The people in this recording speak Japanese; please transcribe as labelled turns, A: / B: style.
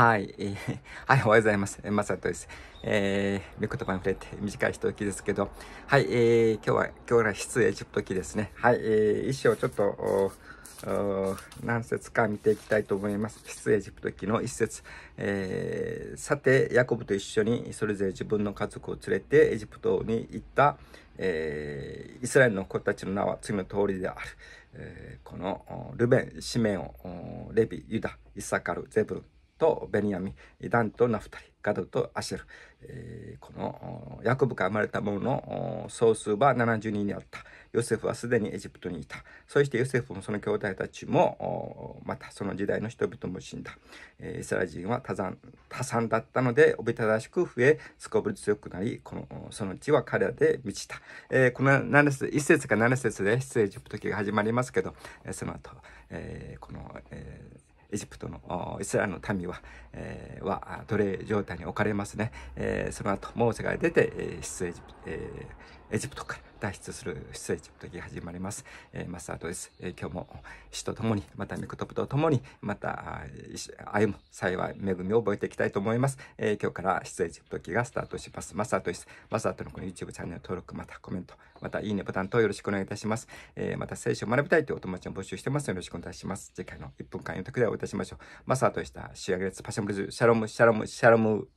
A: はい、えー、はい、おはようございます。まさとです。えー、言葉に触れて短い一時ですけど、はい、えー、今日は、今日は質エジプトとですね。はい、えー、一章ちょっと、何節か見ていきたいと思います。質エジプト記の一節、えー、さて、ヤコブと一緒にそれぞれ自分の家族を連れてエジプトに行った、えー、イスラエルの子たちの名は次の通りである。えー、このルベン、シメオン、レビ、ユダ、イサカル、ゼブルとベニヤミンダンとナフタリガドとアシェル、えー、このヤコブから生まれたものの総数は70人にあったヨセフはすでにエジプトにいたそしてヨセフもその兄弟たちもまたその時代の人々も死んだ、えー、イスラエル人は多産多産だったのでおびただしく増えすこぶり強くなりこのその地は彼らで満ちた、えー、この節1節か7節で出エジプト記が始まりますけど、その後、えー、この、えーエジプトのイスラエルの民は、えー、は奴隷状態に置かれますね。えー、その後、モーセが出て、出エジプ、えー、エジプトから脱出する出エジ始まります。えー、マスタートです、えー、今日も死と共に、また御言プと共に、また歩む幸い恵みを覚えていきたいと思います。えー、今日から出礼ジプトがスタートします。マスタートです。マスタートのこの YouTube チャンネル登録、またコメント、またいいねボタンとよろしくお願いいたします。えまた聖書を学びたいというお友達も募集してますよろしくお願いします。次回の1分間予託でおいたしましょう。マスタートでした。仕上げです。パシャムルズ、シャロム、シャロム、シャロム。